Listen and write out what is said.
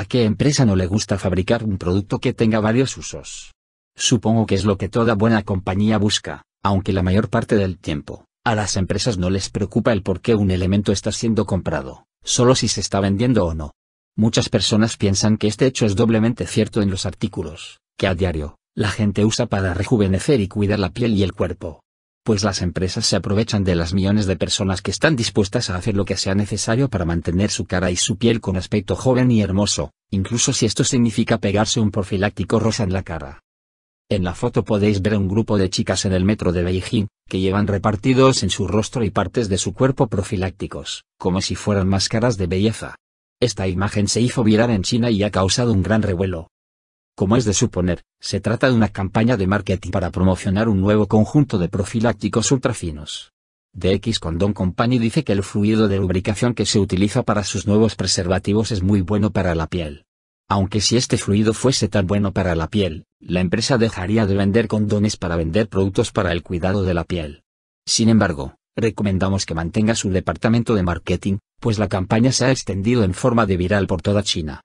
¿A qué empresa no le gusta fabricar un producto que tenga varios usos? Supongo que es lo que toda buena compañía busca, aunque la mayor parte del tiempo, a las empresas no les preocupa el por qué un elemento está siendo comprado, solo si se está vendiendo o no. Muchas personas piensan que este hecho es doblemente cierto en los artículos, que a diario, la gente usa para rejuvenecer y cuidar la piel y el cuerpo pues las empresas se aprovechan de las millones de personas que están dispuestas a hacer lo que sea necesario para mantener su cara y su piel con aspecto joven y hermoso, incluso si esto significa pegarse un profiláctico rosa en la cara. En la foto podéis ver un grupo de chicas en el metro de Beijing, que llevan repartidos en su rostro y partes de su cuerpo profilácticos, como si fueran máscaras de belleza. Esta imagen se hizo viral en China y ha causado un gran revuelo, como es de suponer, se trata de una campaña de marketing para promocionar un nuevo conjunto de profilácticos ultrafinos. DX Condom Company dice que el fluido de lubricación que se utiliza para sus nuevos preservativos es muy bueno para la piel. Aunque si este fluido fuese tan bueno para la piel, la empresa dejaría de vender condones para vender productos para el cuidado de la piel. Sin embargo, recomendamos que mantenga su departamento de marketing, pues la campaña se ha extendido en forma de viral por toda China.